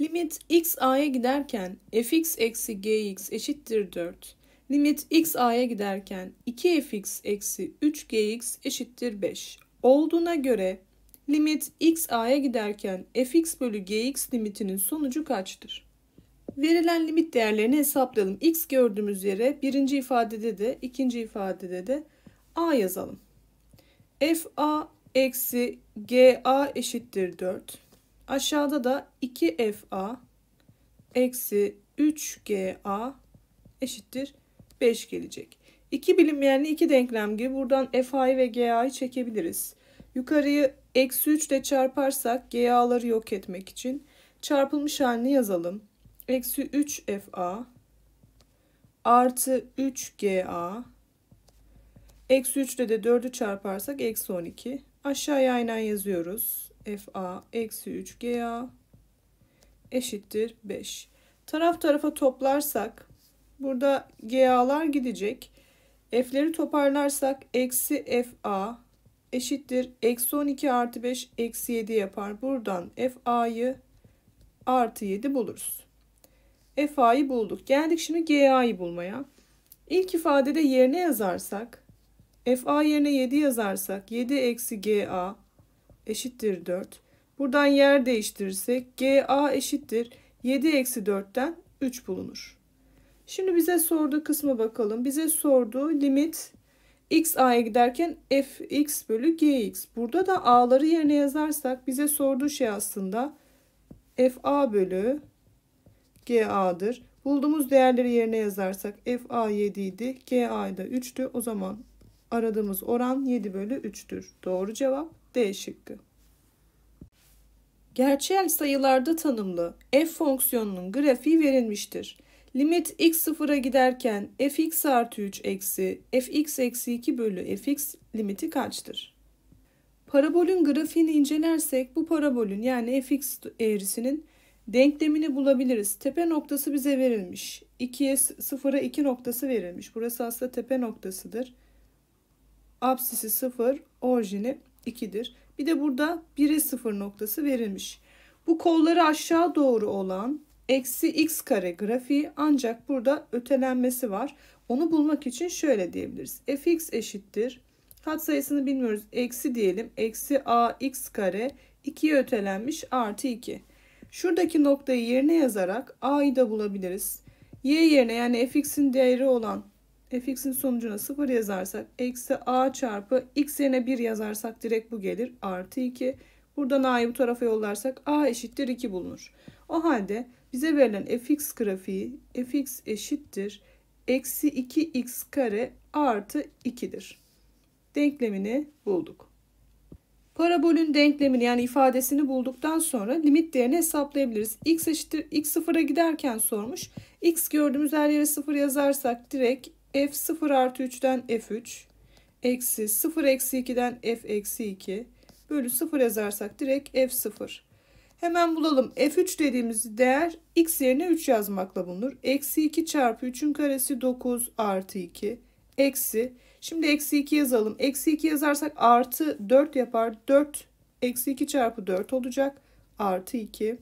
Limit x a'ya giderken fx eksi gx eşittir 4. Limit x a'ya giderken 2fx eksi 3gx eşittir 5 olduğuna göre limit x a'ya giderken fx bölü gx limitinin sonucu kaçtır? Verilen limit değerlerini hesaplayalım. x gördüğümüz yere birinci ifadede de ikinci ifadede de a yazalım. f a eksi g a eşittir 4. Aşağıda da 2FA eksi 3GA eşittir 5 gelecek. İki bilinmeyenli iki denklem gibi buradan FA'yı ve GA'yı çekebiliriz. Yukarıyı eksi 3 ile çarparsak GA'ları yok etmek için çarpılmış halini yazalım. Eksi 3 FA artı 3 GA eksi 3 ile de 4'ü çarparsak eksi 12. Aşağıya aynen yazıyoruz. FA eksi 3 GA eşittir 5. Taraf tarafa toplarsak burada GA'lar gidecek. F'leri toparlarsak eksi FA eşittir. Eksi 12 artı 5 eksi 7 yapar. Buradan FA'yı artı 7 buluruz. FA'yı bulduk. Geldik şimdi GA'yı bulmaya. İlk ifadede yerine yazarsak FA yerine 7 yazarsak 7 eksi GA eşittir 4. Buradan yer değiştirirsek GA eşittir 7 eksi 4'ten 3 bulunur. Şimdi bize sorduğu kısmı bakalım. Bize sorduğu limit x a'ya giderken f x bölü g x. Burada da a'ları yerine yazarsak bize sorduğu şey aslında f a bölü g a'dır. Bulduğumuz değerleri yerine yazarsak f a 7 idi, g a da 3'tü. O zaman aradığımız oran 7 bölü 3'tür. Doğru cevap. D şıkkı. Gerçel sayılarda tanımlı f fonksiyonunun grafiği verilmiştir. Limit x sıfıra giderken fx artı 3 eksi fx eksi 2 bölü fx limiti kaçtır? Parabolün grafiğini incelersek bu parabolün yani fx eğrisinin denklemini bulabiliriz. Tepe noktası bize verilmiş. 2'ye 0'a 2 noktası verilmiş. Burası aslında tepe noktasıdır. Apsisi 0, orijini 2'dir. Bir de burada 1'e 0 noktası verilmiş. Bu kolları aşağı doğru olan eksi x kare grafiği ancak burada ötelenmesi var. Onu bulmak için şöyle diyebiliriz. fx eşittir. Kat sayısını bilmiyoruz. Eksi diyelim. Eksi ax kare 2'ye ötelenmiş artı 2. Şuradaki noktayı yerine yazarak a'yı da bulabiliriz. y yerine yani fx'in değeri olan fx'in sonucuna 0 yazarsak eksi a çarpı x yerine 1 yazarsak direkt bu gelir. Artı 2. Buradan a'yı bu tarafa yollarsak a eşittir 2 bulunur. O halde bize verilen fx grafiği fx eşittir. Eksi 2x kare artı 2'dir. Denklemini bulduk. Parabolün denklemini yani ifadesini bulduktan sonra limit değerini hesaplayabiliriz. x eşittir x sıfıra giderken sormuş. x gördüğümüz her yere sıfır yazarsak direkt f 0 artı 3'ten f3 eksi 0 eksi 2'den f eksi 2 bölü 0 yazarsak direkt f 0. Hemen bulalım. f3 dediğimiz değer x yerine 3 yazmakla bulunur. Eksi 2 çarpı 3'ün karesi 9 artı 2 eksi. Şimdi eksi 2 yazalım. Eksi 2 yazarsak artı 4 yapar. 4 eksi 2 çarpı 4 olacak. Artı 2.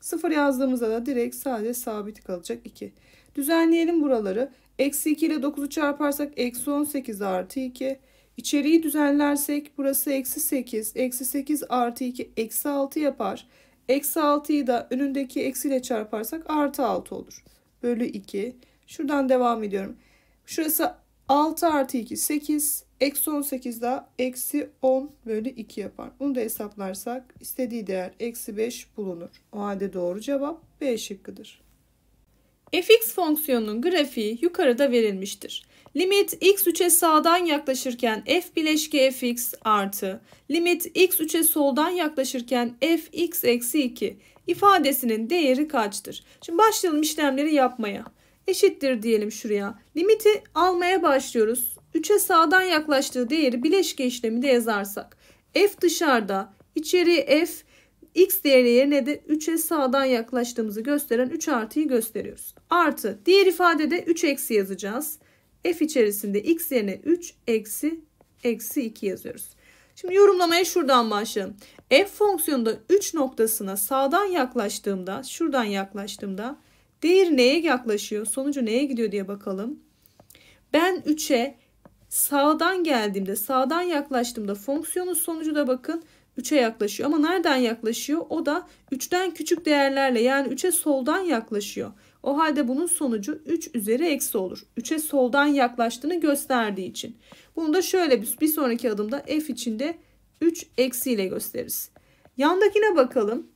0 yazdığımızda da direkt sadece sabit kalacak 2. Düzenleyelim buraları. Eksi 2 ile 9'u çarparsak eksi 18 artı 2. İçeriği düzenlersek burası eksi 8. Eksi 8 artı 2 eksi 6 yapar. Eksi 6'yı da önündeki eksi ile çarparsak artı 6 olur. Bölü 2. Şuradan devam ediyorum. Şurası 6 artı 2 8. Eksi 18 daha eksi 10 bölü 2 yapar. Bunu da hesaplarsak istediği değer eksi 5 bulunur. O halde doğru cevap B şıkkıdır fx fonksiyonunun grafiği yukarıda verilmiştir. Limit x3'e sağdan yaklaşırken f bileşke fx artı, limit x3'e soldan yaklaşırken fx eksi 2 ifadesinin değeri kaçtır? Şimdi başlayalım işlemleri yapmaya. Eşittir diyelim şuraya. Limiti almaya başlıyoruz. 3'e sağdan yaklaştığı değeri bileşke işleminde yazarsak. f dışarıda, içeri f x değeri yerine de 3'e sağdan yaklaştığımızı gösteren 3 artıyı gösteriyoruz. Artı diğer ifadede 3 eksi yazacağız. F içerisinde x yerine 3 eksi eksi 2 yazıyoruz. Şimdi yorumlamaya şuradan başlayalım. F fonksiyonunda 3 noktasına sağdan yaklaştığımda şuradan yaklaştığımda değer neye yaklaşıyor sonucu neye gidiyor diye bakalım. Ben 3'e sağdan geldiğimde sağdan yaklaştığımda fonksiyonun sonucu da bakın 3'e yaklaşıyor. Ama nereden yaklaşıyor? O da 3'ten küçük değerlerle yani 3'e soldan yaklaşıyor. O halde bunun sonucu 3 üzeri eksi olur. 3'e soldan yaklaştığını gösterdiği için. Bunu da şöyle bir sonraki adımda f içinde 3 eksi ile gösteririz. Yandakine bakalım.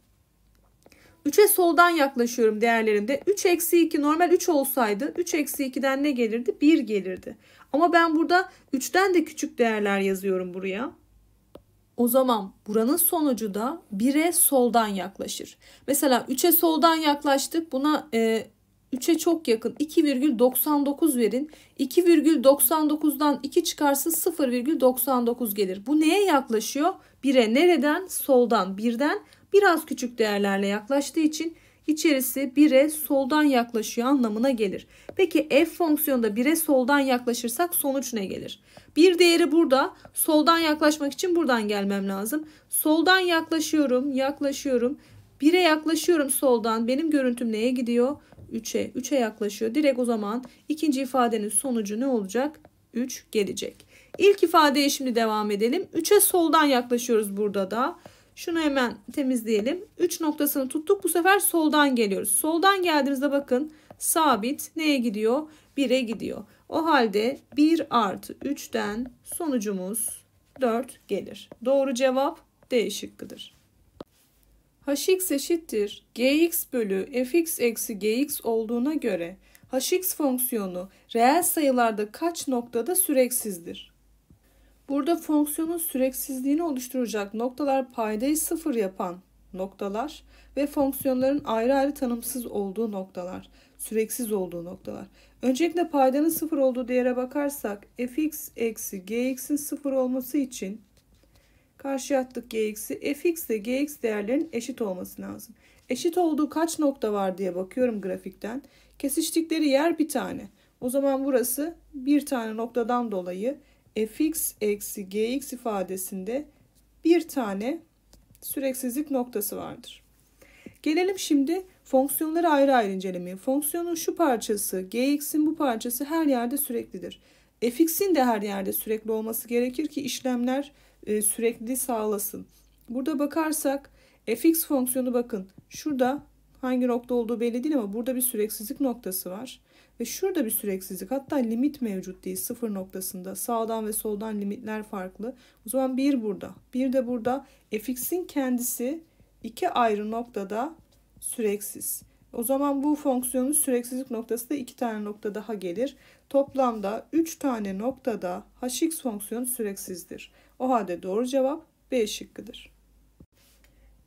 3'e soldan yaklaşıyorum değerlerinde 3 eksi 2 normal 3 olsaydı 3 eksi 2'den ne gelirdi? 1 gelirdi. Ama ben burada 3'ten de küçük değerler yazıyorum buraya. O zaman buranın sonucu da 1'e soldan yaklaşır. Mesela 3'e soldan yaklaştık. Buna e, 3'e çok yakın 2,99 verin. 2,99'dan 2 çıkarsa 0,99 gelir. Bu neye yaklaşıyor? 1'e nereden? Soldan, birden biraz küçük değerlerle yaklaştığı için İçerisi 1'e soldan yaklaşıyor anlamına gelir. Peki f fonksiyonda 1'e soldan yaklaşırsak sonuç ne gelir? Bir değeri burada. Soldan yaklaşmak için buradan gelmem lazım. Soldan yaklaşıyorum, yaklaşıyorum. 1'e yaklaşıyorum soldan. Benim görüntüm neye gidiyor? 3'e. 3'e yaklaşıyor. Direkt o zaman ikinci ifadenin sonucu ne olacak? 3 gelecek. İlk ifadeye şimdi devam edelim. 3'e soldan yaklaşıyoruz burada da. Şunu hemen temizleyelim. 3 noktasını tuttuk. Bu sefer soldan geliyoruz. Soldan geldiğimizde bakın sabit neye gidiyor? 1'e gidiyor. O halde 1 artı 3'ten sonucumuz 4 gelir. Doğru cevap D şıkkıdır. hx eşittir gx bölü fx eksi gx olduğuna göre hx fonksiyonu reel sayılarda kaç noktada süreksizdir? Burada fonksiyonun süreksizliğini oluşturacak noktalar paydayı sıfır yapan noktalar ve fonksiyonların ayrı ayrı tanımsız olduğu noktalar, süreksiz olduğu noktalar. Öncelikle paydanın sıfır olduğu değere bakarsak fx eksi gx'in sıfır olması için karşıya attık gx'i fx ile gx değerlerinin eşit olması lazım. Eşit olduğu kaç nokta var diye bakıyorum grafikten. Kesiştikleri yer bir tane. O zaman burası bir tane noktadan dolayı fx eksi gx ifadesinde bir tane süreksizlik noktası vardır. Gelelim şimdi fonksiyonları ayrı ayrı incelemeye. Fonksiyonun şu parçası, gx'in bu parçası her yerde süreklidir. fx'in de her yerde sürekli olması gerekir ki işlemler e, sürekli sağlasın. Burada bakarsak fx fonksiyonu bakın şurada hangi nokta olduğu belli değil ama burada bir süreksizlik noktası var. Ve şurada bir süreksizlik hatta limit mevcut değil sıfır noktasında sağdan ve soldan limitler farklı. O zaman bir burada bir de burada fx'in kendisi iki ayrı noktada süreksiz. O zaman bu fonksiyonun süreksizlik noktası da iki tane nokta daha gelir. Toplamda 3 tane noktada hx fonksiyonu süreksizdir. O halde doğru cevap B şıkkıdır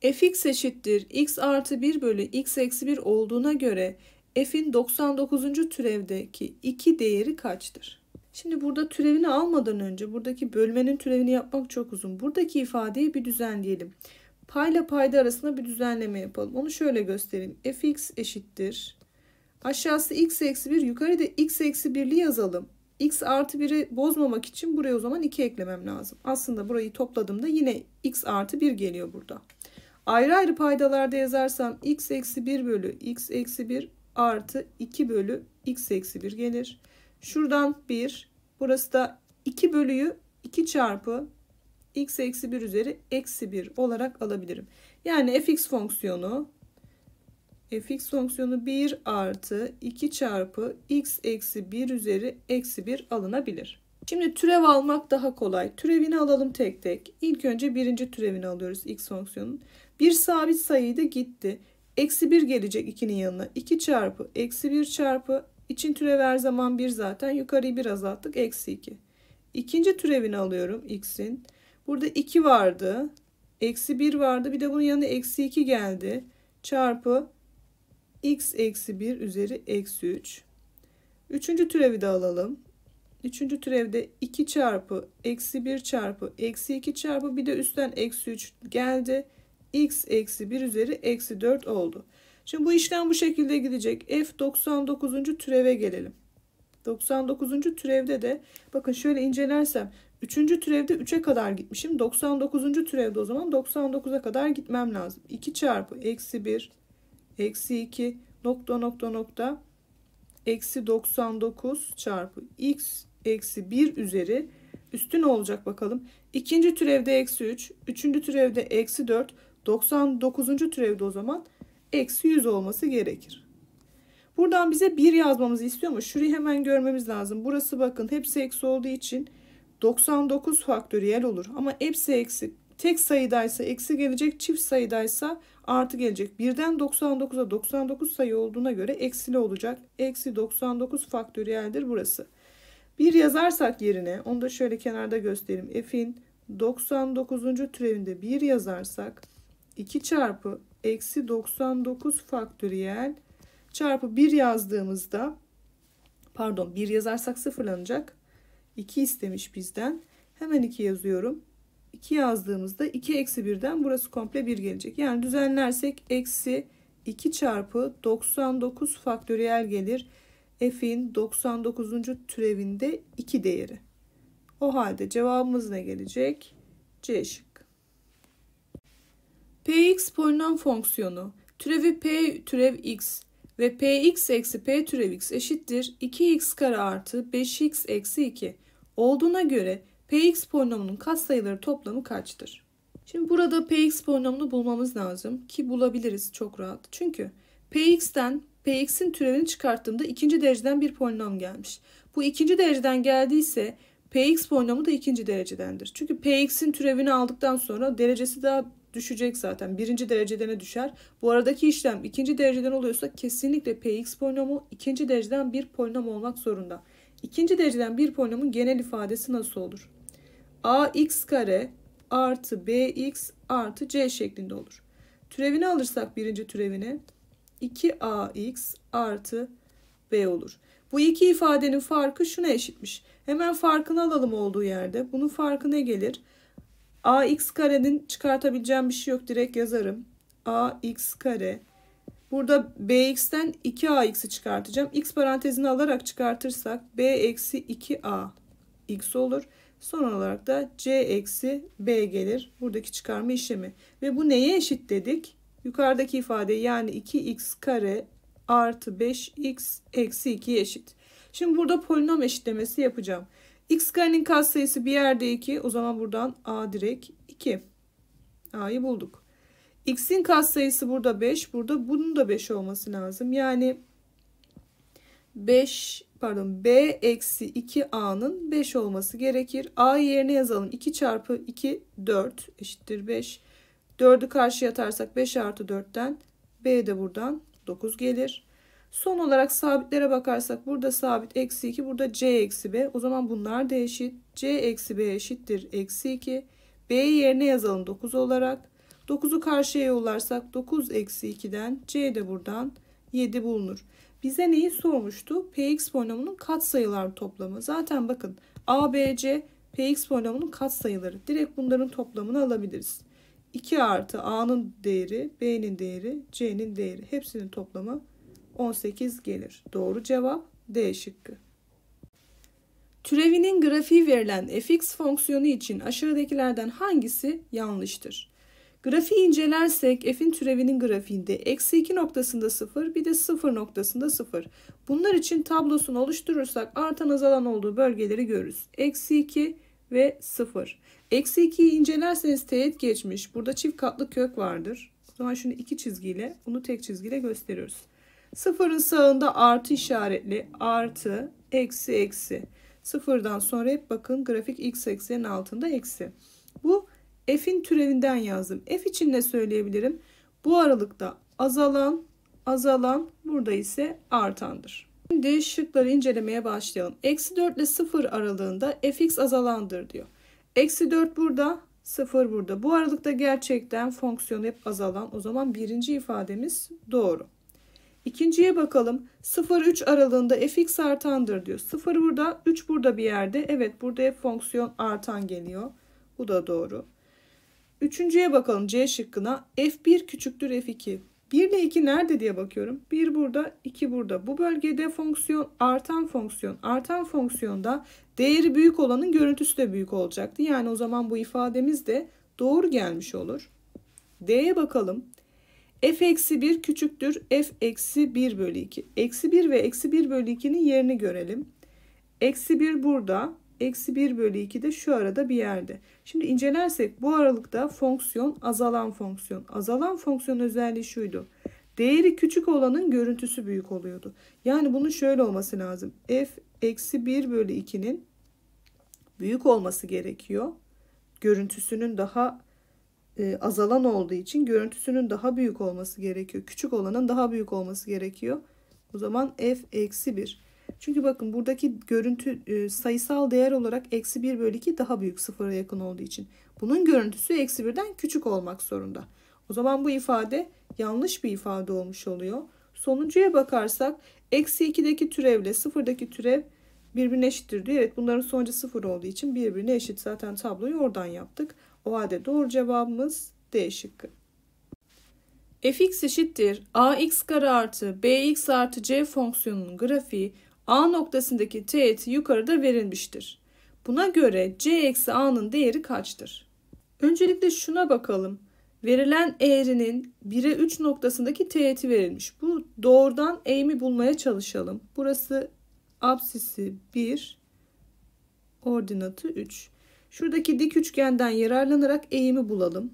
fx eşittir x artı 1 bölü x eksi 1 olduğuna göre f'in 99. türevdeki 2 değeri kaçtır? Şimdi burada türevini almadan önce buradaki bölmenin türevini yapmak çok uzun. Buradaki ifadeyi bir düzenleyelim. Payla payda arasında bir düzenleme yapalım. Onu şöyle göstereyim. fx eşittir. Aşağısı x eksi 1 yukarıda x eksi 1'li yazalım. x artı 1'i bozmamak için buraya o zaman 2 eklemem lazım. Aslında burayı topladığımda yine x artı 1 geliyor burada. Ayrı ayrı paydalarda yazarsam x eksi 1 bölü x eksi 1 artı 2 bölü x eksi 1 gelir. Şuradan 1. Burası da 2 bölüyü 2 çarpı x eksi 1 üzeri eksi 1 olarak alabilirim. Yani fx fonksiyonu fx fonksiyonu 1 artı 2 çarpı x eksi 1 üzeri eksi 1 alınabilir. Şimdi türev almak daha kolay. Türevini alalım tek tek. İlk önce birinci türevini alıyoruz x fonksiyonun. Bir sabit sayıydı gitti. Eksi 1 gelecek 2'nin yanına. 2 çarpı eksi 1 çarpı için türev her zaman 1 zaten. Yukarıyı bir azalttık. Eksi 2. İkinci türevini alıyorum x'in. Burada 2 vardı. Eksi 1 vardı. Bir de bunun yanına eksi 2 geldi. Çarpı x eksi 1 üzeri eksi 3. Üçüncü türevi de alalım. Üçüncü türevde 2 çarpı eksi 1 çarpı eksi 2 çarpı bir de üstten eksi 3 geldi x eksi 1 üzeri eksi 4 oldu. Şimdi bu işlem bu şekilde gidecek. F 99. türeve gelelim. 99. türevde de bakın şöyle incelersem 3. türevde 3'e kadar gitmişim. 99. türevde o zaman 99'a kadar gitmem lazım. 2 çarpı eksi 1 eksi 2 nokta nokta nokta eksi 99 çarpı x eksi 1 üzeri üstü ne olacak bakalım. İkinci türevde eksi 3, üçüncü türevde eksi 4, 99. türevde o zaman eksi 100 olması gerekir. Buradan bize 1 yazmamızı istiyor ama şurayı hemen görmemiz lazım. Burası bakın hepsi eksi olduğu için 99 faktöriyel olur. Ama hepsi eksi. Tek sayıdaysa eksi gelecek, çift sayıdaysa artı gelecek. Birden 99'a 99 sayı olduğuna göre eksili olacak. Eksi 99 faktöriyeldir burası. 1 yazarsak yerine, onu da şöyle kenarda göstereyim. F'in 99. türevinde 1 yazarsak 2 çarpı eksi 99 faktöriyel çarpı 1 yazdığımızda pardon 1 yazarsak sıfırlanacak. 2 istemiş bizden. Hemen 2 yazıyorum. 2 yazdığımızda 2 eksi 1'den burası komple 1 gelecek. Yani düzenlersek eksi 2 çarpı 99 faktöriyel gelir. F'in 99. türevinde 2 değeri. O halde cevabımız ne gelecek? C şıkkı. Px polinom fonksiyonu türevi p türev x ve px eksi p türev x eşittir 2x kare artı 5x eksi 2 olduğuna göre px polinomunun katsayıları toplamı kaçtır? Şimdi burada px polinomunu bulmamız lazım ki bulabiliriz çok rahat. Çünkü px'ten px'in türevini çıkarttığımda ikinci dereceden bir polinom gelmiş. Bu ikinci dereceden geldiyse px polinomu da ikinci derecedendir. Çünkü px'in türevini aldıktan sonra derecesi daha düşecek zaten. Birinci derecedene düşer. Bu aradaki işlem ikinci dereceden oluyorsa kesinlikle px polinomu ikinci dereceden bir polinom olmak zorunda. İkinci dereceden bir polinomun genel ifadesi nasıl olur? ax kare artı bx artı c şeklinde olur. Türevini alırsak birinci türevini 2ax artı b olur. Bu iki ifadenin farkı şuna eşitmiş. Hemen farkını alalım olduğu yerde. Bunun farkı ne gelir? ax karenin çıkartabileceğim bir şey yok. Direkt yazarım. ax kare. Burada bx'ten 2ax'i çıkartacağım. x parantezini alarak çıkartırsak b eksi 2a x olur. Son olarak da c eksi b gelir. Buradaki çıkarma işlemi. Ve bu neye eşit dedik? Yukarıdaki ifade yani 2x kare artı 5x eksi 2'ye eşit. Şimdi burada polinom eşitlemesi yapacağım. X karenin katsayısı bir yerde 2. O zaman buradan A direkt 2. A'yı bulduk. X'in katsayısı burada 5. Burada bunun da 5 olması lazım. Yani 5 pardon B eksi 2 A'nın 5 olması gerekir. A yerine yazalım. 2 çarpı 2 4 eşittir 5. 4'ü karşıya atarsak 5 artı 4'ten B de buradan 9 gelir. Son olarak sabitlere bakarsak burada sabit eksi 2 burada c eksi b. O zaman bunlar da eşit. c eksi b eşittir eksi 2. b yerine yazalım 9 olarak. 9'u karşıya yollarsak 9 eksi 2'den c de buradan 7 bulunur. Bize neyi sormuştu? px polinomunun katsayılar toplamı. Zaten bakın a, b, c px polinomunun katsayıları. Direkt bunların toplamını alabiliriz. 2 artı a'nın değeri, b'nin değeri, c'nin değeri. Hepsinin toplamı 18 gelir. Doğru cevap D şıkkı. Türevinin grafiği verilen fx fonksiyonu için aşağıdakilerden hangisi yanlıştır? Grafiği incelersek f'in türevinin grafiğinde eksi 2 noktasında 0 bir de 0 noktasında 0. Bunlar için tablosunu oluşturursak artan azalan olduğu bölgeleri görürüz. Eksi 2 ve 0. Eksi 2'yi incelerseniz teğet geçmiş. Burada çift katlı kök vardır. O zaman şunu iki çizgiyle bunu tek çizgiyle gösteriyoruz. Sıfırın sağında artı işaretli artı eksi eksi. Sıfırdan sonra hep bakın grafik x eksenin altında eksi. Bu f'in türevinden yazdım. F için ne söyleyebilirim? Bu aralıkta azalan azalan burada ise artandır. Şimdi şıkları incelemeye başlayalım. Eksi 4 ile 0 aralığında fx azalandır diyor. Eksi 4 burada 0 burada. Bu aralıkta gerçekten fonksiyon hep azalan. O zaman birinci ifademiz doğru. İkinciye bakalım. 0-3 aralığında fx artandır diyor. 0 burada, 3 burada bir yerde. Evet burada hep fonksiyon artan geliyor. Bu da doğru. Üçüncüye bakalım C şıkkına. F1 küçüktür F2. 1 ile 2 nerede diye bakıyorum. 1 burada, 2 burada. Bu bölgede fonksiyon artan fonksiyon. Artan fonksiyonda değeri büyük olanın görüntüsü de büyük olacaktı. Yani o zaman bu ifademiz de doğru gelmiş olur. D'ye bakalım f eksi 1 küçüktür f eksi 1 bölü 2. Eksi 1 ve eksi 1 bölü 2'nin yerini görelim. Eksi 1 burada, eksi 1 bölü 2 de şu arada bir yerde. Şimdi incelersek bu aralıkta fonksiyon azalan fonksiyon. Azalan fonksiyon özelliği şuydu. Değeri küçük olanın görüntüsü büyük oluyordu. Yani bunun şöyle olması lazım. f eksi 1 bölü 2'nin büyük olması gerekiyor. Görüntüsünün daha e, azalan olduğu için görüntüsünün daha büyük olması gerekiyor. Küçük olanın daha büyük olması gerekiyor. O zaman f eksi 1. Çünkü bakın buradaki görüntü e, sayısal değer olarak eksi 1 bölü 2 daha büyük sıfıra yakın olduğu için. Bunun görüntüsü eksi 1'den küçük olmak zorunda. O zaman bu ifade yanlış bir ifade olmuş oluyor. Sonuncuya bakarsak eksi 2'deki türevle sıfırdaki türev birbirine eşittir diyor. Evet bunların sonucu sıfır olduğu için birbirine eşit. Zaten tabloyu oradan yaptık. O halde doğru cevabımız D şıkkı. fx eşittir ax kare artı bx artı c fonksiyonunun grafiği a noktasındaki teğeti yukarıda verilmiştir. Buna göre c eksi a'nın değeri kaçtır? Öncelikle şuna bakalım. Verilen eğrinin 1'e 3 noktasındaki teğeti verilmiş. Bu doğrudan eğimi bulmaya çalışalım. Burası absisi 1, ordinatı 3. Şuradaki dik üçgenden yararlanarak eğimi bulalım.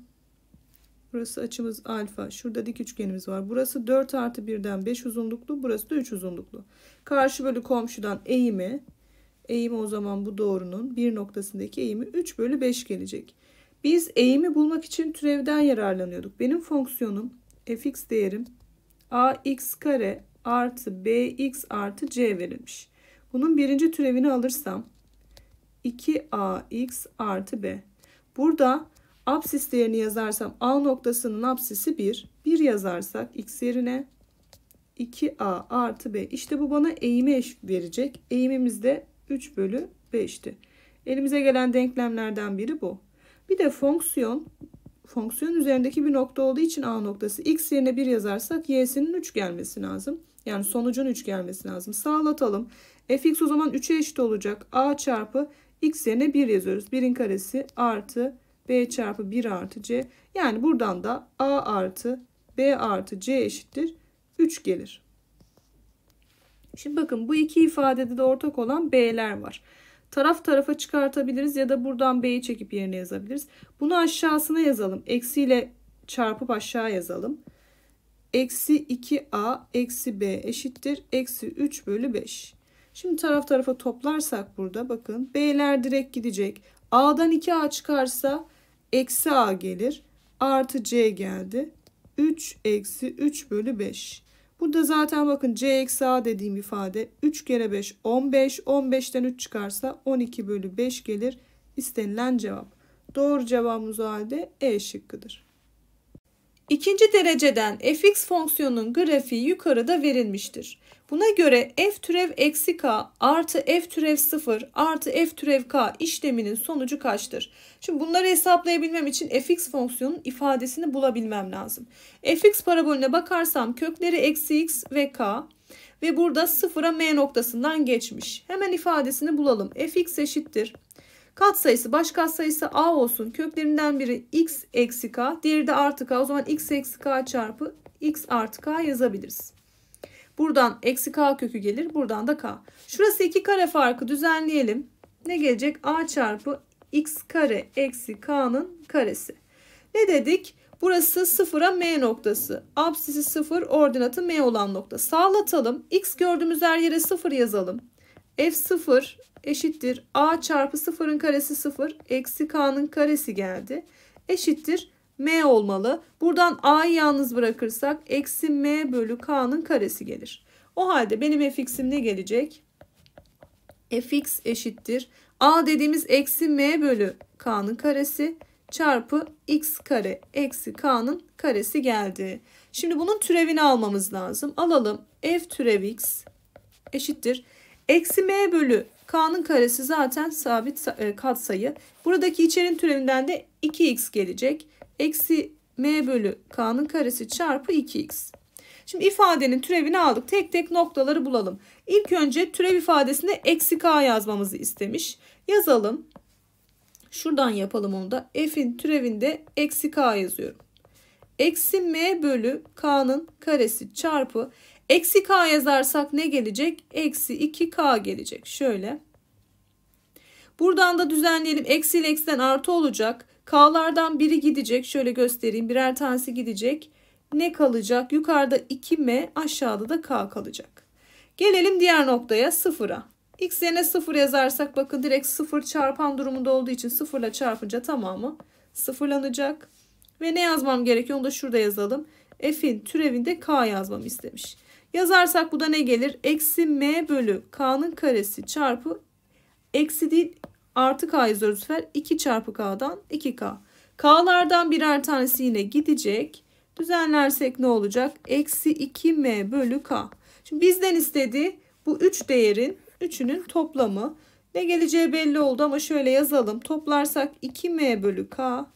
Burası açımız alfa. Şurada dik üçgenimiz var. Burası 4 artı 1'den 5 uzunluklu. Burası da 3 uzunluklu. Karşı bölü komşudan eğimi. Eğimi o zaman bu doğrunun bir noktasındaki eğimi 3 bölü 5 gelecek. Biz eğimi bulmak için türevden yararlanıyorduk. Benim fonksiyonum fx değerim ax kare artı bx artı c verilmiş. Bunun birinci türevini alırsam 2ax artı b. Burada absis değerini yazarsam a noktasının absisi 1. 1 yazarsak x yerine 2a artı b. İşte bu bana eğimi eşit verecek. Eğimimiz de 3 bölü 5'ti. Elimize gelen denklemlerden biri bu. Bir de fonksiyon fonksiyon üzerindeki bir nokta olduğu için A noktası x yerine 1 yazarsak y'sinin 3 gelmesi lazım. Yani sonucun 3 gelmesi lazım. Sağlatalım. fx o zaman 3'e eşit olacak. A çarpı x yerine 1 yazıyoruz. 1'in karesi artı b çarpı 1 artı c. Yani buradan da a artı b artı c eşittir 3 gelir. Şimdi bakın bu iki ifadede de ortak olan b'ler var. Taraf tarafa çıkartabiliriz ya da buradan b'yi çekip yerine yazabiliriz. Bunu aşağısına yazalım. Eksiyle çarpıp aşağı yazalım. Eksi 2a eksi b eşittir. Eksi 3 bölü 5. Şimdi taraf tarafa toplarsak burada bakın B'ler direkt gidecek. A'dan 2A çıkarsa eksi A gelir. Artı C geldi. 3 eksi 3 bölü 5. Burada zaten bakın C eksi A dediğim ifade 3 kere 5 15. 15'ten 3 çıkarsa 12 bölü 5 gelir. İstenilen cevap. Doğru cevabımız o halde E şıkkıdır. İkinci dereceden fx fonksiyonunun grafiği yukarıda verilmiştir. Buna göre f türev eksi k artı f türev 0 artı f türev k işleminin sonucu kaçtır? Şimdi bunları hesaplayabilmem için fx fonksiyonun ifadesini bulabilmem lazım. fx paraboline bakarsam kökleri eksi x ve k ve burada sıfıra m noktasından geçmiş. Hemen ifadesini bulalım. fx eşittir Kat sayısı baş kat sayısı a olsun. Köklerinden biri x eksi k. Diğeri de artı k. O zaman x eksi k çarpı x artı k yazabiliriz. Buradan eksi k kökü gelir. Buradan da k. Şurası iki kare farkı düzenleyelim. Ne gelecek? a çarpı x kare eksi k'nın karesi. Ne dedik? Burası sıfıra m noktası. Absisi sıfır ordinatı m olan nokta. Sağlatalım. x gördüğümüz her yere sıfır yazalım. f sıfır eşittir a çarpı sıfırın karesi sıfır eksi k'nın karesi geldi. Eşittir m olmalı. Buradan a'yı yalnız bırakırsak eksi m bölü k'nın karesi gelir. O halde benim fx'im ne gelecek? fx eşittir. a dediğimiz eksi m bölü k'nın karesi çarpı x kare eksi k'nın karesi geldi. Şimdi bunun türevini almamız lazım. Alalım f türev x eşittir. Eksi m bölü k'nın karesi zaten sabit e, katsayı. Buradaki içerinin türevinden de 2x gelecek. Eksi m bölü k'nın karesi çarpı 2x. Şimdi ifadenin türevini aldık. Tek tek noktaları bulalım. İlk önce türev ifadesinde eksi k yazmamızı istemiş. Yazalım. Şuradan yapalım onu da. F'in türevinde eksi k yazıyorum. Eksi m bölü k'nın karesi çarpı Eksi k yazarsak ne gelecek? Eksi 2k gelecek. Şöyle. Buradan da düzenleyelim. Eksi ile eksiden artı olacak. K'lardan biri gidecek. Şöyle göstereyim. Birer tanesi gidecek. Ne kalacak? Yukarıda 2m aşağıda da k kalacak. Gelelim diğer noktaya sıfıra. X yerine sıfır yazarsak bakın direkt sıfır çarpan durumunda olduğu için sıfırla çarpınca tamamı sıfırlanacak. Ve ne yazmam gerekiyor onu da şurada yazalım. F'in türevinde k yazmamı istemiş. Yazarsak bu da ne gelir? Eksi m bölü k'nın karesi çarpı eksi değil artı k yazıyoruz bu 2 çarpı k'dan 2k. K'lardan birer tanesi yine gidecek. Düzenlersek ne olacak? Eksi 2m bölü k. Şimdi bizden istedi bu 3 değerin 3'ünün toplamı. Ne geleceği belli oldu ama şöyle yazalım. Toplarsak 2m bölü k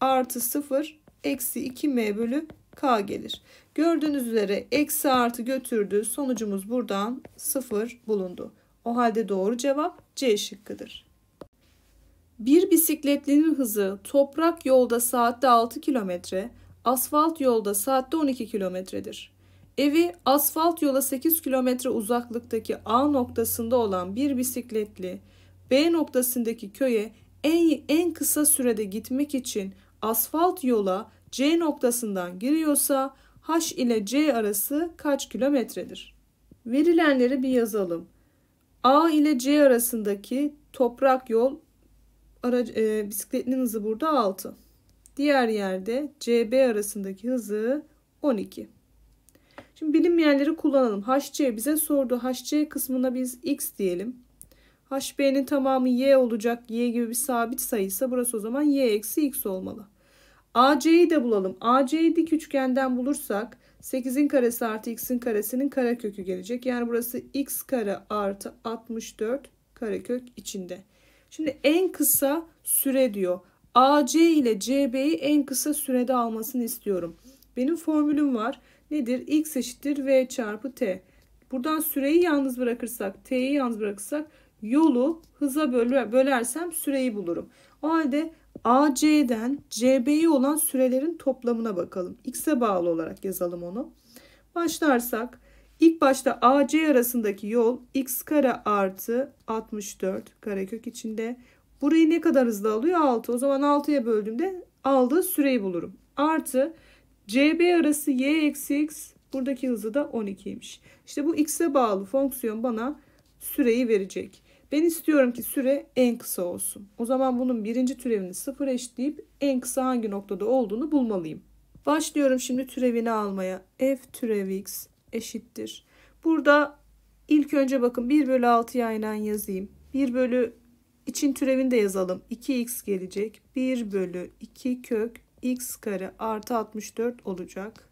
artı 0 eksi 2m bölü k gelir. Gördüğünüz üzere eksi artı götürdü. Sonucumuz buradan 0 bulundu. O halde doğru cevap C şıkkıdır. Bir bisikletlinin hızı toprak yolda saatte 6 kilometre, asfalt yolda saatte 12 kilometredir. Evi asfalt yola 8 kilometre uzaklıktaki A noktasında olan bir bisikletli B noktasındaki köye en, en kısa sürede gitmek için asfalt yola C noktasından giriyorsa H ile C arası kaç kilometredir? Verilenleri bir yazalım. A ile C arasındaki toprak yol arac, e, bisikletinin hızı burada 6. Diğer yerde CB arasındaki hızı 12. Şimdi bilinmeyenleri kullanalım. HC bize sordu. HC kısmına biz x diyelim. HB'nin tamamı y olacak. Y gibi bir sabit sayıysa burası o zaman y eksi x olmalı. AC'yi de bulalım. AC'yi dik üçgenden bulursak 8'in karesi artı x'in karesinin karekökü gelecek. Yani burası x kare artı 64 karekök içinde. Şimdi en kısa süre diyor. AC ile CB'yi en kısa sürede almasını istiyorum. Benim formülüm var. Nedir? X eşittir V çarpı T. Buradan süreyi yalnız bırakırsak, T'yi yalnız bırakırsak yolu hıza bölersem süreyi bulurum. O halde AC'den CB'ye olan sürelerin toplamına bakalım. X'e bağlı olarak yazalım onu. Başlarsak ilk başta AC arasındaki yol x kare artı 64 karekök içinde. Burayı ne kadar hızlı alıyor? 6. O zaman 6'ya böldüğümde aldığı süreyi bulurum. Artı CB arası y eksi x buradaki hızı da 12'ymiş. İşte bu x'e bağlı fonksiyon bana süreyi verecek. Ben istiyorum ki süre en kısa olsun. O zaman bunun birinci türevini sıfır eşitleyip en kısa hangi noktada olduğunu bulmalıyım. Başlıyorum şimdi türevini almaya. F türev x eşittir. Burada ilk önce bakın 1 bölü 6'yı aynen yazayım. 1 bölü için türevini de yazalım. 2x gelecek. 1 bölü 2 kök x kare artı 64 olacak.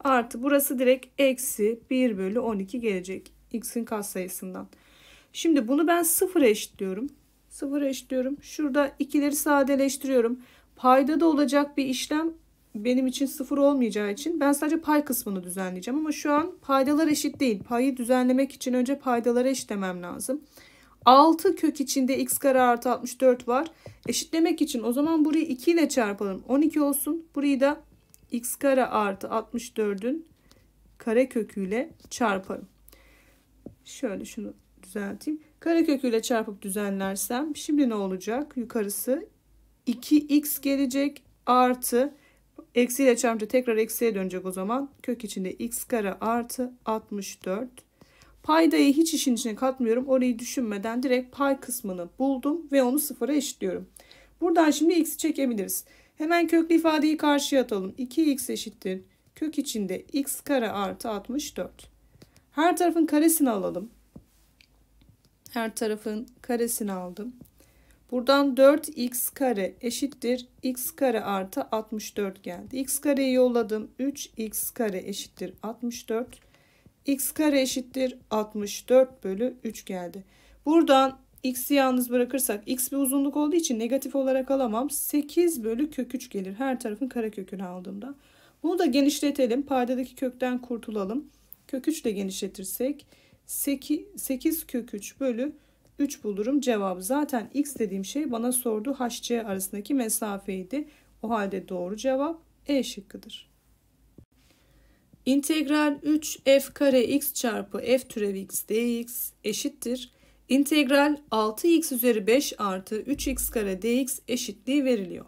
Artı burası direkt eksi 1 bölü 12 gelecek. x'in katsayısından. Şimdi bunu ben sıfır eşitliyorum. Sıfır eşitliyorum. Şurada ikileri sadeleştiriyorum. Payda da olacak bir işlem benim için sıfır olmayacağı için ben sadece pay kısmını düzenleyeceğim. Ama şu an paydalar eşit değil. Payı düzenlemek için önce paydaları eşitlemem lazım. 6 kök içinde x kare artı 64 var. Eşitlemek için o zaman burayı 2 ile çarpalım. 12 olsun. Burayı da x kare artı 64'ün kare köküyle çarpalım. Şöyle şunu düzelteyim. Karekökü ile çarpıp düzenlersem şimdi ne olacak? Yukarısı 2x gelecek artı eksiyle çarpınca tekrar eksiye dönecek o zaman. Kök içinde x kare artı 64. Paydayı hiç işin içine katmıyorum. Orayı düşünmeden direkt pay kısmını buldum ve onu sıfıra eşitliyorum. Buradan şimdi x'i çekebiliriz. Hemen köklü ifadeyi karşıya atalım. 2x eşittir. Kök içinde x kare artı 64. Her tarafın karesini alalım her tarafın karesini aldım. Buradan 4x kare eşittir x kare artı 64 geldi. x kareyi yolladım. 3x kare eşittir 64. x kare eşittir 64 bölü 3 geldi. Buradan x'i yalnız bırakırsak x bir uzunluk olduğu için negatif olarak alamam. 8 bölü kök 3 gelir her tarafın kare kökünü aldığımda. Bunu da genişletelim. Paydadaki kökten kurtulalım. Kök 3 ile genişletirsek 8, 8 kök 3 bölü 3 bulurum cevap. Zaten x dediğim şey bana sordu hc arasındaki mesafeydi. O halde doğru cevap E şıkkıdır. İntegral 3 f kare x çarpı f türevi x dx eşittir. İntegral 6x üzeri 5 artı 3x kare dx eşitliği veriliyor.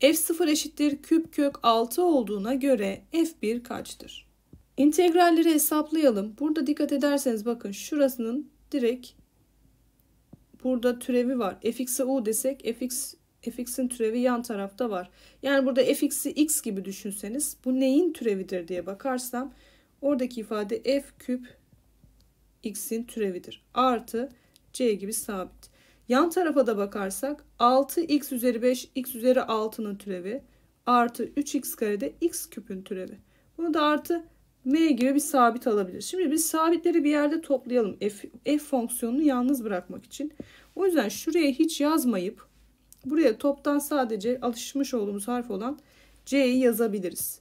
f0 eşittir küp kök 6 olduğuna göre f1 kaçtır? İntegralleri hesaplayalım. Burada dikkat ederseniz bakın şurasının direkt burada türevi var. fx'e u desek fx fx'in türevi yan tarafta var. Yani burada fx'i x gibi düşünseniz bu neyin türevidir diye bakarsam oradaki ifade f küp x'in türevidir. Artı c gibi sabit. Yan tarafa da bakarsak 6x üzeri 5 x üzeri 6'nın türevi artı 3x karede x küpün türevi. Bunu da artı M gibi bir sabit alabilir. Şimdi biz sabitleri bir yerde toplayalım. F, F fonksiyonunu yalnız bırakmak için. O yüzden şuraya hiç yazmayıp buraya toptan sadece alışmış olduğumuz harf olan C'yi yazabiliriz.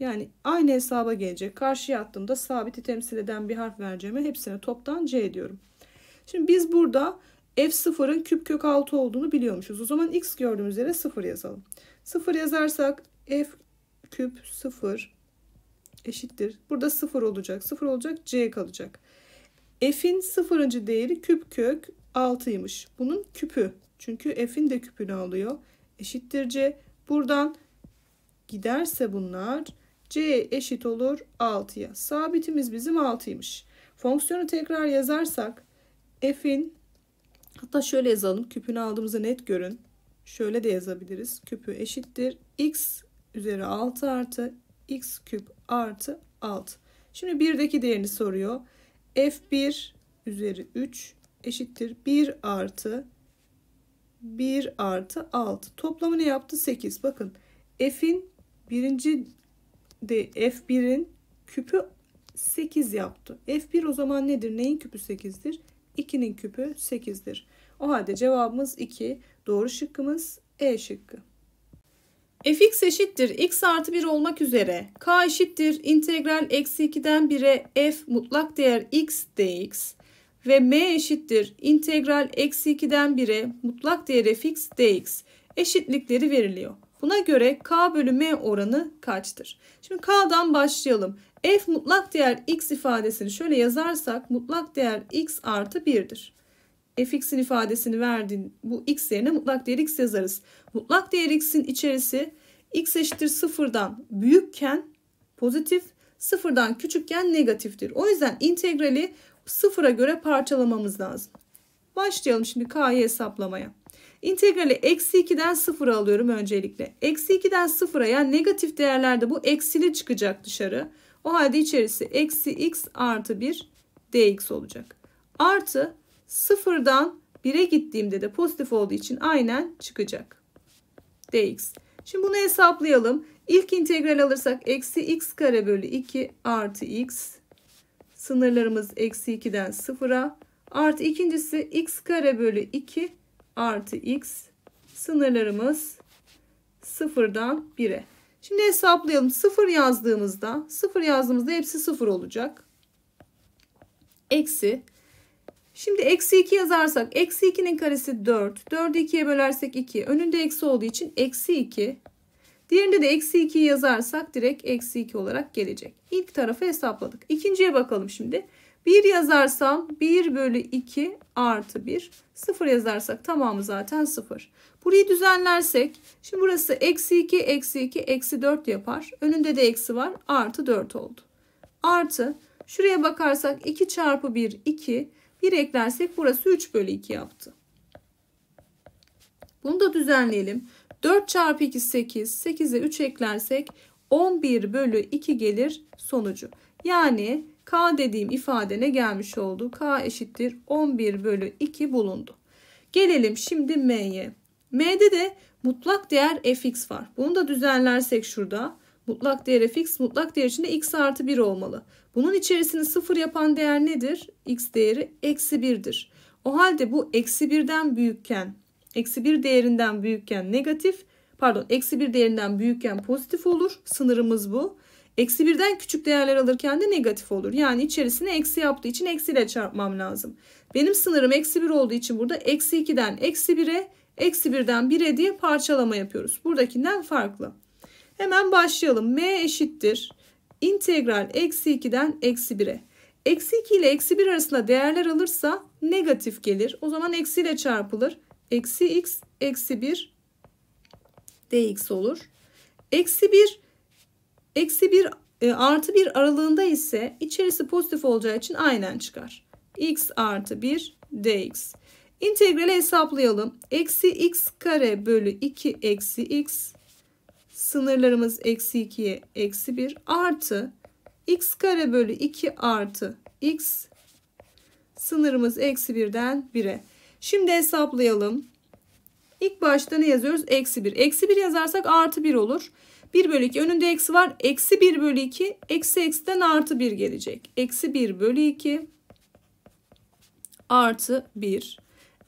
Yani aynı hesaba gelecek. Karşıya attığımda sabiti temsil eden bir harf vereceğime hepsine toptan C diyorum. Şimdi biz burada F0'ın küp kök 6 olduğunu biliyormuşuz. O zaman X gördüğümüz yere 0 yazalım. 0 yazarsak F küp 0 eşittir. Burada 0 olacak. 0 olacak C kalacak. F'in sıfırıncı değeri küp kök 6'ymış. Bunun küpü. Çünkü F'in de küpünü alıyor. Eşittir C. Buradan giderse bunlar C eşit olur 6'ya. Sabitimiz bizim 6'ymış. Fonksiyonu tekrar yazarsak F'in hatta şöyle yazalım. Küpünü aldığımızı net görün. Şöyle de yazabiliriz. Küpü eşittir. X üzeri 6 artı x küp artı alt. Şimdi 1'deki değerini soruyor. F1 üzeri 3 eşittir 1 artı 1 artı 6. Toplamını yaptı 8. Bakın F'in birinci de F1'in küpü 8 yaptı. F1 o zaman nedir? Neyin küpü 8'dir? 2'nin küpü 8'dir. O halde cevabımız 2. Doğru şıkkımız E şıkkı fx eşittir x artı 1 olmak üzere k eşittir integral eksi 2'den 1'e f mutlak değer x dx ve m eşittir integral eksi 2'den 1'e mutlak değer fx dx eşitlikleri veriliyor. Buna göre k bölü m oranı kaçtır? Şimdi k'dan başlayalım. f mutlak değer x ifadesini şöyle yazarsak mutlak değer x artı 1'dir fx'in ifadesini verdiğin bu x yerine mutlak değer x yazarız. Mutlak değer x'in içerisi x eşittir sıfırdan büyükken pozitif, sıfırdan küçükken negatiftir. O yüzden integrali sıfıra göre parçalamamız lazım. Başlayalım şimdi k'yı hesaplamaya. İntegrali eksi 2'den sıfıra alıyorum öncelikle. Eksi 2'den sıfıra yani negatif değerlerde bu eksili çıkacak dışarı. O halde içerisi eksi x artı 1 dx olacak. Artı Sıfırdan 1'e gittiğimde de pozitif olduğu için aynen çıkacak. dx. Şimdi bunu hesaplayalım. İlk integral alırsak eksi x kare bölü 2 artı x. Sınırlarımız eksi 2'den 0'a. Artı ikincisi x kare bölü 2 artı x. Sınırlarımız 0'dan 1'e. Şimdi hesaplayalım. 0 yazdığımızda 0 yazdığımızda hepsi 0 olacak. Eksi Şimdi eksi 2 yazarsak eksi 2'nin karesi 4. 4'ü 2'ye bölersek 2. Önünde eksi olduğu için eksi 2. Diğerinde de eksi 2'yi yazarsak direkt eksi 2 olarak gelecek. İlk tarafı hesapladık. İkinciye bakalım şimdi. 1 yazarsam 1 bölü 2 artı 1. 0 yazarsak tamamı zaten 0. Burayı düzenlersek şimdi burası eksi 2 eksi 2 eksi 4 yapar. Önünde de eksi var artı 4 oldu. Artı şuraya bakarsak 2 çarpı 1 2. 1 eklersek burası 3 bölü 2 yaptı. Bunu da düzenleyelim. 4 çarpı 2 8. 8'e 3 eklersek 11 bölü 2 gelir sonucu. Yani K dediğim ifade ne gelmiş oldu? K eşittir 11 bölü 2 bulundu. Gelelim şimdi M'ye. M'de de mutlak değer fx var. Bunu da düzenlersek şurada. Mutlak değer fx mutlak değer içinde x artı 1 olmalı. Bunun içerisini sıfır yapan değer nedir? X değeri eksi birdir. O halde bu eksi birden büyükken, eksi bir değerinden büyükken negatif, pardon eksi bir değerinden büyükken pozitif olur. Sınırımız bu. Eksi birden küçük değerler alırken de negatif olur. Yani içerisine eksi yaptığı için eksiyle çarpmam lazım. Benim sınırım eksi bir olduğu için burada eksi 2'den eksi bire, eksi birden bire diye parçalama yapıyoruz. Buradakinden farklı. Hemen başlayalım. M eşittir. İntegral eksi 2'den eksi 1'e. Eksi 2 ile eksi 1 arasında değerler alırsa negatif gelir. O zaman eksi ile çarpılır. Eksi x eksi 1 dx olur. Eksi 1 eksi 1 e, artı 1 aralığında ise içerisi pozitif olacağı için aynen çıkar. x artı 1 dx. İntegrali hesaplayalım. Eksi x kare bölü 2 eksi x sınırlarımız eksi 2'ye eksi 1 artı x kare bölü 2 artı x sınırımız eksi 1'den 1'e. Şimdi hesaplayalım. İlk başta ne yazıyoruz? Eksi 1. Eksi 1 yazarsak artı 1 olur. 1 bölü 2 önünde eksi var. Eksi 1 bölü 2 eksi eksiden artı 1 gelecek. Eksi 1 bölü 2 artı 1.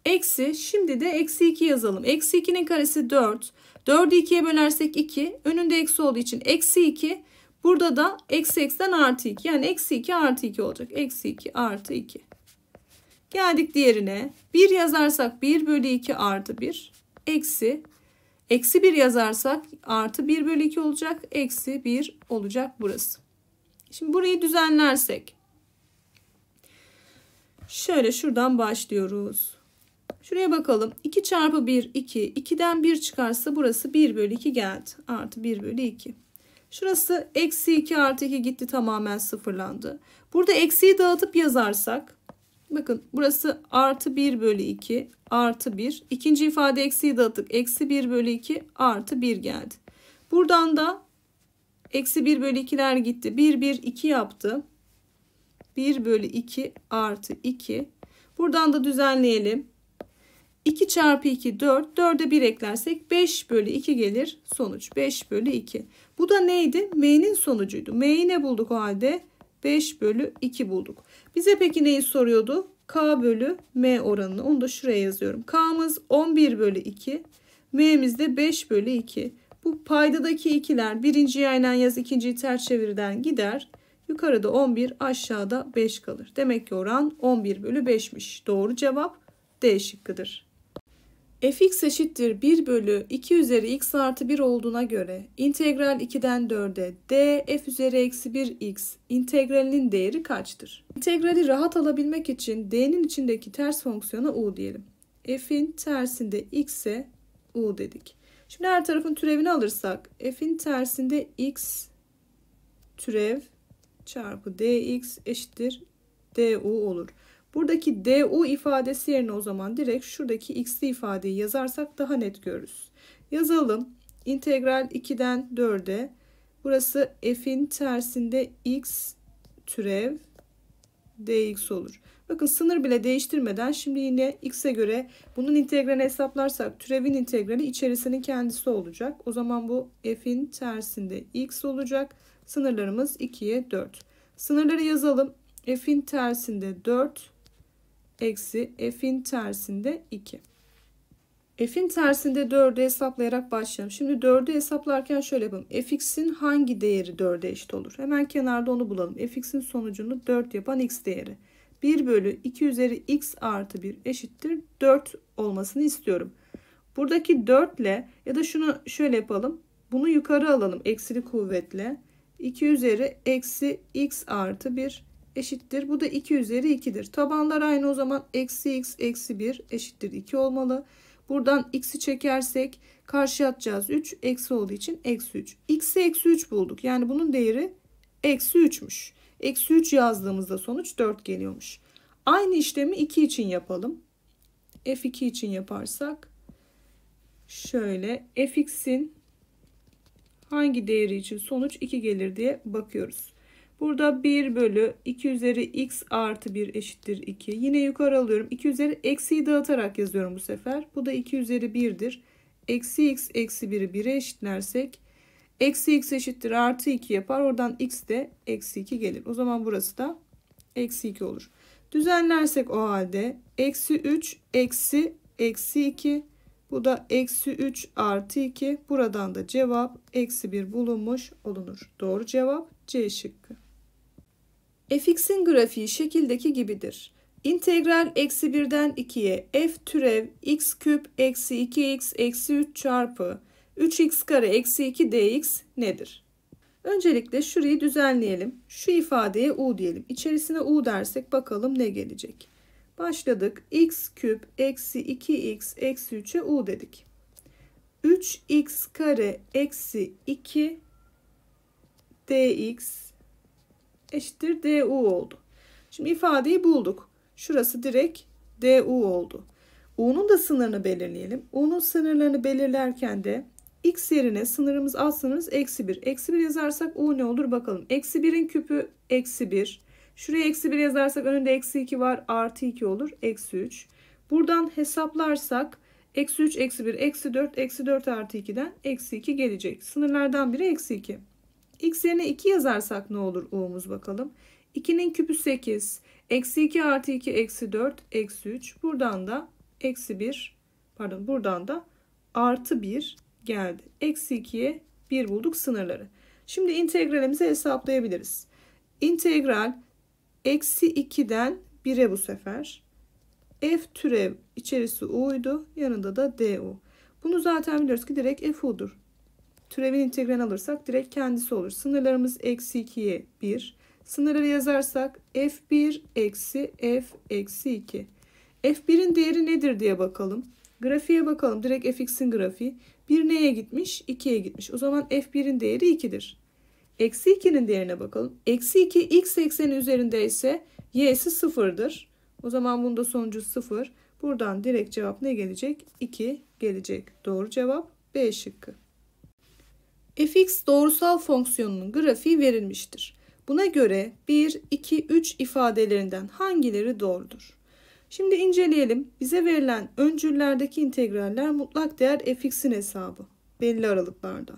Eksi şimdi de eksi 2 yazalım. Eksi 2'nin karesi 4. 4'ü 2'ye bölersek 2. Önünde eksi olduğu için eksi 2. Burada da eksi eksiden artı 2. Yani eksi 2 artı 2 olacak. Eksi 2 artı 2. Geldik diğerine. 1 yazarsak 1 bölü 2 artı 1. Eksi. Eksi 1 yazarsak artı 1 bölü 2 olacak. Eksi 1 olacak burası. Şimdi burayı düzenlersek. Şöyle şuradan başlıyoruz. Şuraya bakalım. 2 çarpı 1 2. 2'den 1 çıkarsa burası 1 bölü 2 geldi. Artı 1 bölü 2. Şurası eksi 2 artı 2 gitti tamamen sıfırlandı. Burada eksiyi dağıtıp yazarsak. Bakın burası artı 1 bölü 2 artı 1. İkinci ifade eksiyi dağıttık. Eksi 1 bölü 2 artı 1 geldi. Buradan da eksi 1 bölü 2'ler gitti. 1 1 2 yaptı. 1 bölü 2 artı 2. Buradan da düzenleyelim. 2 çarpı 2 4. 4'e 1 eklersek 5 bölü 2 gelir. Sonuç 5 bölü 2. Bu da neydi? M'nin sonucuydu. M'yi ne bulduk o halde? 5 bölü 2 bulduk. Bize peki neyi soruyordu? K bölü M oranını. Onu da şuraya yazıyorum. K'mız 11 bölü 2. M'miz de 5 bölü 2. Bu paydadaki ikiler birinci yaydan yaz ikinciyi ters çevirden gider. Yukarıda 11 aşağıda 5 kalır. Demek ki oran 11 bölü 5'miş. Doğru cevap D şıkkıdır fx eşittir 1 bölü 2 üzeri x artı 1 olduğuna göre integral 2'den 4'e d f üzeri eksi 1x integralinin değeri kaçtır? İntegrali rahat alabilmek için d'nin içindeki ters fonksiyona u diyelim. f'in tersinde x ise u dedik. Şimdi her tarafın türevini alırsak f'in tersinde x türev çarpı dx eşittir du olur. Buradaki du ifadesi yerine o zaman direkt şuradaki x'li ifadeyi yazarsak daha net görürüz. Yazalım. İntegral 2'den 4'e. Burası f'in tersinde x türev dx olur. Bakın sınır bile değiştirmeden şimdi yine x'e göre bunun integralini hesaplarsak türevin integrali içerisinin kendisi olacak. O zaman bu f'in tersinde x olacak. Sınırlarımız 2'ye 4. Sınırları yazalım. f'in tersinde 4 eksi f'in tersinde 2. F'in tersinde 4'ü hesaplayarak başlayalım. Şimdi 4'ü hesaplarken şöyle yapalım. fx'in hangi değeri 4'e eşit olur? Hemen kenarda onu bulalım. fx'in sonucunu 4 yapan x değeri. 1 bölü 2 üzeri x artı 1 eşittir 4 olmasını istiyorum. Buradaki 4 ile ya da şunu şöyle yapalım. Bunu yukarı alalım eksili kuvvetle. 2 üzeri eksi x artı 1 eşittir. Bu da 2 üzeri 2'dir. Tabanlar aynı o zaman eksi x eksi 1 eşittir 2 olmalı. Buradan x'i çekersek karşı atacağız 3. Eksi olduğu için eksi 3. x'i eksi 3 bulduk. Yani bunun değeri eksi 3'müş. Eksi 3 yazdığımızda sonuç 4 geliyormuş. Aynı işlemi 2 için yapalım. f2 için yaparsak şöyle fx'in hangi değeri için sonuç 2 gelir diye bakıyoruz. Burada 1 bölü 2 üzeri x artı 1 eşittir 2. Yine yukarı alıyorum. 2 üzeri eksiyi dağıtarak yazıyorum bu sefer. Bu da 2 üzeri 1'dir. Eksi x eksi 1'i 1'e eşitlersek eksi x eşittir artı 2 yapar. Oradan x de eksi 2 gelir. O zaman burası da eksi 2 olur. Düzenlersek o halde eksi 3 eksi eksi 2 bu da eksi 3 artı 2 buradan da cevap eksi 1 bulunmuş olunur. Doğru cevap C şıkkı fx'in grafiği şekildeki gibidir. İntegral eksi 1'den 2'ye f türev x küp eksi 2x eksi 3 çarpı 3x kare eksi 2 dx nedir? Öncelikle şurayı düzenleyelim. Şu ifadeye u diyelim. İçerisine u dersek bakalım ne gelecek. Başladık. x küp eksi 2x eksi 3'e u dedik. 3x kare eksi 2 dx eşittir du oldu. Şimdi ifadeyi bulduk. Şurası direkt du oldu. U'nun da sınırını belirleyelim. U'nun sınırlarını belirlerken de x yerine sınırımız alt sınırımız eksi 1. Eksi 1 yazarsak u ne olur bakalım. Eksi 1'in küpü eksi 1. Şuraya eksi 1 yazarsak önünde eksi 2 var. Artı 2 olur. Eksi 3. Buradan hesaplarsak eksi 3, eksi 1, eksi 4, eksi 4 artı 2'den eksi 2 gelecek. Sınırlardan biri eksi 2. X yerine 2 yazarsak ne olur u'muz bakalım. 2'nin küpü 8. Eksi 2 artı 2 eksi 4 eksi 3. Buradan da eksi 1 pardon buradan da artı 1 geldi. Eksi 2'ye 1 bulduk sınırları. Şimdi integralimizi hesaplayabiliriz. İntegral eksi 2'den 1'e bu sefer. F türev içerisi u'ydu. Yanında da du. Bunu zaten biliyoruz ki direkt f u'dur. Türevin integralini alırsak direkt kendisi olur. Sınırlarımız eksi 2'ye 1. Sınırları yazarsak f1 eksi f eksi 2. f1'in değeri nedir diye bakalım. Grafiğe bakalım. Direkt fx'in grafiği. 1 neye gitmiş? 2'ye gitmiş. O zaman f1'in değeri 2'dir. Eksi 2'nin değerine bakalım. Eksi 2 x ekseni üzerindeyse y'si 0'dır. O zaman bunda sonucu 0. Buradan direkt cevap ne gelecek? 2 gelecek. Doğru cevap B şıkkı fx doğrusal fonksiyonunun grafiği verilmiştir. Buna göre 1, 2, 3 ifadelerinden hangileri doğrudur? Şimdi inceleyelim. Bize verilen öncüllerdeki integraller mutlak değer fx'in hesabı belli aralıklarda.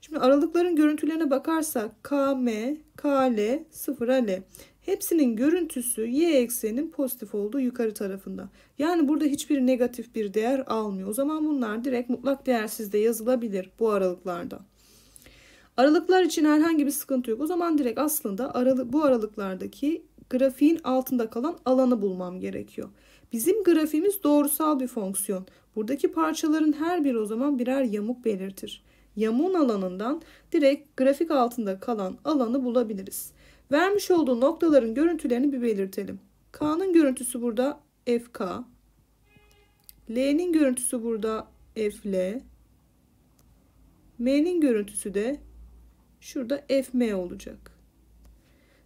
Şimdi aralıkların görüntülerine bakarsak km, kl, 0'a l. Hepsinin görüntüsü y ekseninin pozitif olduğu yukarı tarafında. Yani burada hiçbir negatif bir değer almıyor. O zaman bunlar direkt mutlak değersizde yazılabilir bu aralıklarda. Aralıklar için herhangi bir sıkıntı yok. O zaman direkt aslında aralık, bu aralıklardaki grafiğin altında kalan alanı bulmam gerekiyor. Bizim grafimiz doğrusal bir fonksiyon. Buradaki parçaların her biri o zaman birer yamuk belirtir. Yamuğun alanından direkt grafik altında kalan alanı bulabiliriz. Vermiş olduğu noktaların görüntülerini bir belirtelim. K'nın görüntüsü burada FK. L'nin görüntüsü burada FL. M'nin görüntüsü de Şurada FM olacak.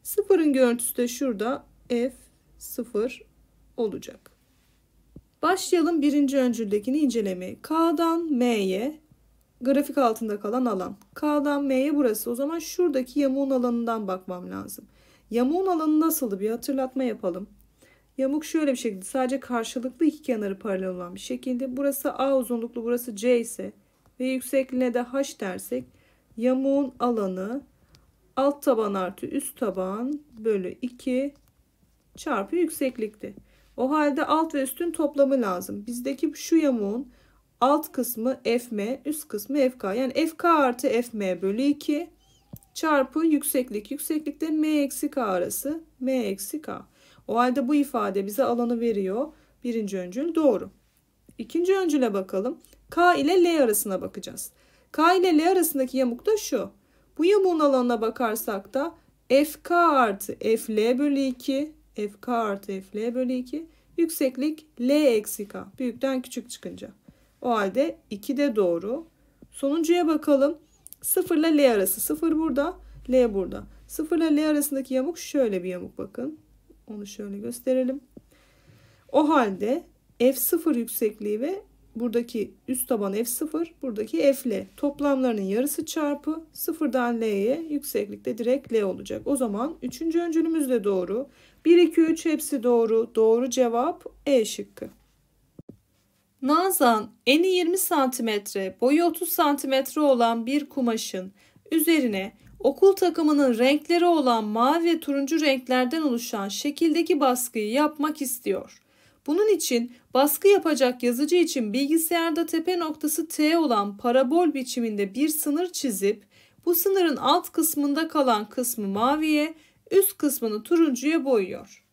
Sıfırın görüntüsü de şurada F sıfır olacak. Başlayalım birinci öncüldekini incelemeye. K'dan M'ye grafik altında kalan alan. K'dan M'ye burası. O zaman şuradaki yamuğun alanından bakmam lazım. Yamuğun alanı nasıldı bir hatırlatma yapalım. Yamuk şöyle bir şekilde sadece karşılıklı iki kenarı paralel olan bir şekilde. Burası A uzunluklu burası C ise ve yüksekliğine de H dersek yamuğun alanı alt taban artı üst taban bölü 2 çarpı yükseklikti. O halde alt ve üstün toplamı lazım. Bizdeki şu yamuğun alt kısmı fm, üst kısmı fk. Yani fk artı fm bölü 2 çarpı yükseklik. Yükseklikte m eksi k arası. m eksi k. O halde bu ifade bize alanı veriyor. Birinci öncül doğru. İkinci öncüle bakalım. K ile L arasına bakacağız. K ile L arasındaki yamuk da şu. Bu yamuğun alanına bakarsak da FK artı FL bölü 2 FK artı FL bölü 2 yükseklik L eksi K. Büyükten küçük çıkınca. O halde 2 de doğru. Sonuncuya bakalım. 0 ile L arası. 0 burada. L burada. 0 ile L arasındaki yamuk şöyle bir yamuk bakın. Onu şöyle gösterelim. O halde F0 yüksekliği ve buradaki üst taban f0 buradaki f ile toplamlarının yarısı çarpı sıfırdan l'ye yükseklikte direkt l olacak. O zaman üçüncü öncülümüz de doğru. 1, 2, 3 hepsi doğru. Doğru cevap E şıkkı. Nazan eni 20 santimetre, boyu 30 santimetre olan bir kumaşın üzerine okul takımının renkleri olan mavi ve turuncu renklerden oluşan şekildeki baskıyı yapmak istiyor. Bunun için baskı yapacak yazıcı için bilgisayarda tepe noktası T olan parabol biçiminde bir sınır çizip bu sınırın alt kısmında kalan kısmı maviye, üst kısmını turuncuya boyuyor.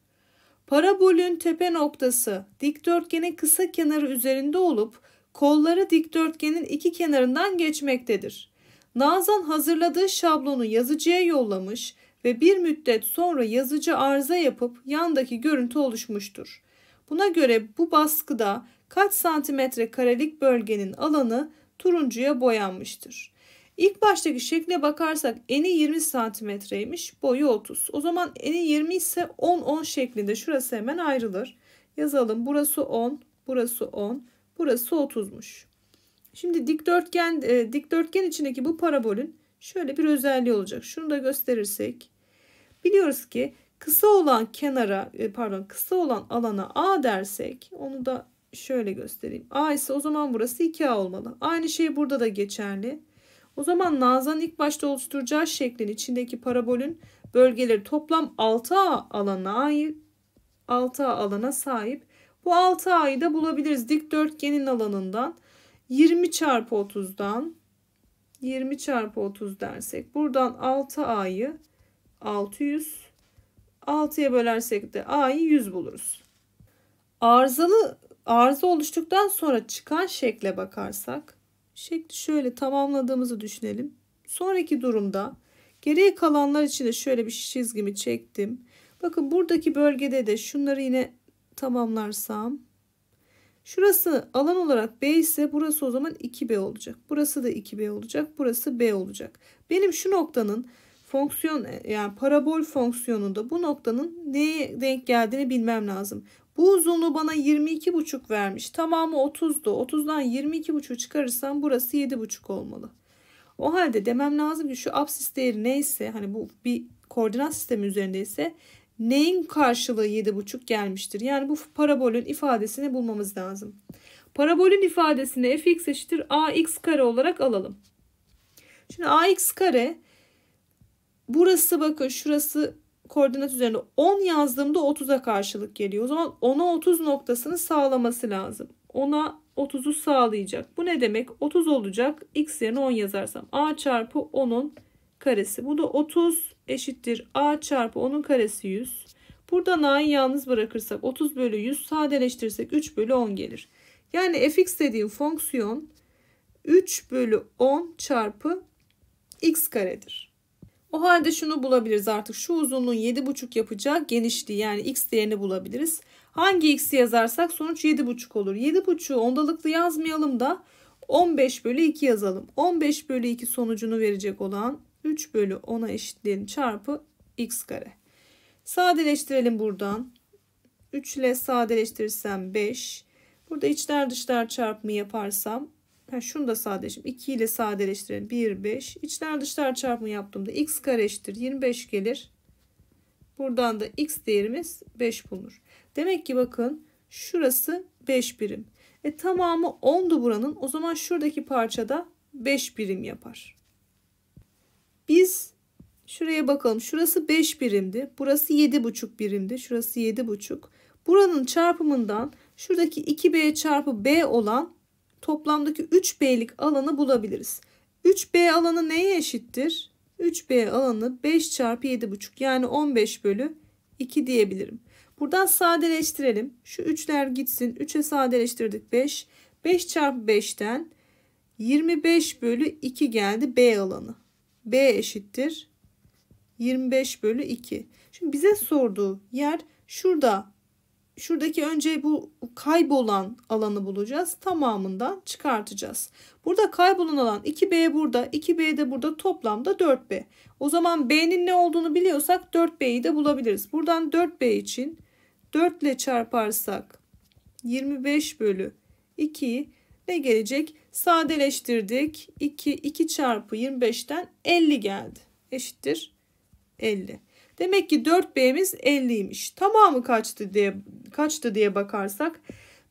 Parabolün tepe noktası dikdörtgenin kısa kenarı üzerinde olup kolları dikdörtgenin iki kenarından geçmektedir. Nazan hazırladığı şablonu yazıcıya yollamış ve bir müddet sonra yazıcı arıza yapıp yandaki görüntü oluşmuştur. Buna göre bu baskıda kaç santimetre karelik bölgenin alanı turuncuya boyanmıştır. İlk baştaki şekle bakarsak eni 20 santimetreymiş boyu 30. O zaman eni 20 ise 10-10 şeklinde şurası hemen ayrılır. Yazalım burası 10, burası 10, burası 30'muş. Şimdi dikdörtgen e, dikdörtgen içindeki bu parabolün şöyle bir özelliği olacak. Şunu da gösterirsek biliyoruz ki Kısa olan kenara e, pardon kısa olan alana A dersek onu da şöyle göstereyim. A ise o zaman burası 2A olmalı. Aynı şey burada da geçerli. O zaman Nazan ilk başta oluşturacağı şeklin içindeki parabolün bölgeleri toplam 6A alana ait 6A alana sahip. Bu 6A'yı da bulabiliriz dikdörtgenin alanından 20 çarpı 30'dan 20 çarpı 30 dersek buradan 6A'yı 600 6'ya bölersek de a'yı 100 buluruz. Arızalı arıza oluştuktan sonra çıkan şekle bakarsak şekli şöyle tamamladığımızı düşünelim. Sonraki durumda geriye kalanlar için de şöyle bir çizgimi çektim. Bakın buradaki bölgede de şunları yine tamamlarsam şurası alan olarak B ise burası o zaman 2B olacak. Burası da 2B olacak. Burası B olacak. Benim şu noktanın fonksiyon e, yani parabol fonksiyonunda bu noktanın neye denk geldiğini bilmem lazım. Bu uzunluğu bana 22,5 vermiş. Tamamı 30'du. 30'dan 22,5 çıkarırsam burası 7,5 olmalı. O halde demem lazım ki şu absis değeri neyse hani bu bir koordinat sistemi üzerindeyse neyin karşılığı 7,5 gelmiştir. Yani bu parabolün ifadesini bulmamız lazım. Parabolün ifadesini fx eşittir ax kare olarak alalım. Şimdi ax kare Burası bakın şurası koordinat üzerinde 10 yazdığımda 30'a karşılık geliyor. O zaman 10'a 30 noktasını sağlaması lazım. 10'a 30'u sağlayacak. Bu ne demek? 30 olacak. X yerine 10 yazarsam. A çarpı 10'un karesi. Bu da 30 eşittir. A çarpı 10'un karesi 100. Buradan A'yı yalnız bırakırsak 30 bölü 100 sadeleştirirsek 3 bölü 10 gelir. Yani fx dediğim fonksiyon 3 bölü 10 çarpı x karedir. O halde şunu bulabiliriz artık. Şu uzunluğun 7,5 yapacak genişliği yani x değerini bulabiliriz. Hangi x'i yazarsak sonuç 7,5 olur. 7,5'u ondalıklı yazmayalım da 15 bölü 2 yazalım. 15 bölü 2 sonucunu verecek olan 3 bölü 10'a eşitliğin çarpı x kare. Sadeleştirelim buradan. 3 ile sadeleştirirsem 5. Burada içler dışlar çarpımı yaparsam Ha, şunu da sadeleşim. 2 ile sadeleştirelim. 1, 5. İçler dışlar çarpımı yaptığımda x kare eşittir. 25 gelir. Buradan da x değerimiz 5 bulunur. Demek ki bakın şurası 5 birim. E tamamı 10'du buranın. O zaman şuradaki parçada 5 birim yapar. Biz şuraya bakalım. Şurası 5 birimdi. Burası 7,5 birimdi. Şurası 7,5. Buranın çarpımından şuradaki 2b çarpı b olan toplamdaki 3B'lik alanı bulabiliriz. 3B alanı neye eşittir? 3B alanı 5 çarpı 7,5 yani 15 bölü 2 diyebilirim. Buradan sadeleştirelim. Şu 3'ler gitsin. 3'e sadeleştirdik 5. 5 çarpı 5'ten 25 bölü 2 geldi B alanı. B eşittir 25 bölü 2. Şimdi bize sorduğu yer şurada şuradaki önce bu kaybolan alanı bulacağız. Tamamından çıkartacağız. Burada kaybolan alan 2B burada, 2B de burada toplamda 4B. O zaman B'nin ne olduğunu biliyorsak 4B'yi de bulabiliriz. Buradan 4B için 4 ile çarparsak 25 bölü 2 ne gelecek? Sadeleştirdik. 2, 2 çarpı 25'ten 50 geldi. Eşittir 50. Demek ki 4B'miz 50'ymiş. Tamamı kaçtı diye kaçtı diye bakarsak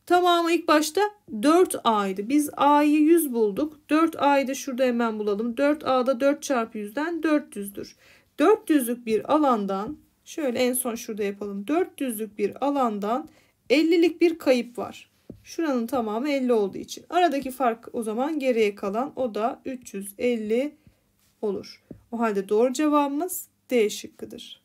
tamamı ilk başta 4A'ydı. Biz A'yı 100 bulduk. 4A'yı da şurada hemen bulalım. 4A'da 4 çarpı 100'den 400'dür. 400'lük bir alandan şöyle en son şurada yapalım. 400'lük bir alandan 50'lik bir kayıp var. Şuranın tamamı 50 olduğu için. Aradaki fark o zaman geriye kalan o da 350 olur. O halde doğru cevabımız D şıkkıdır.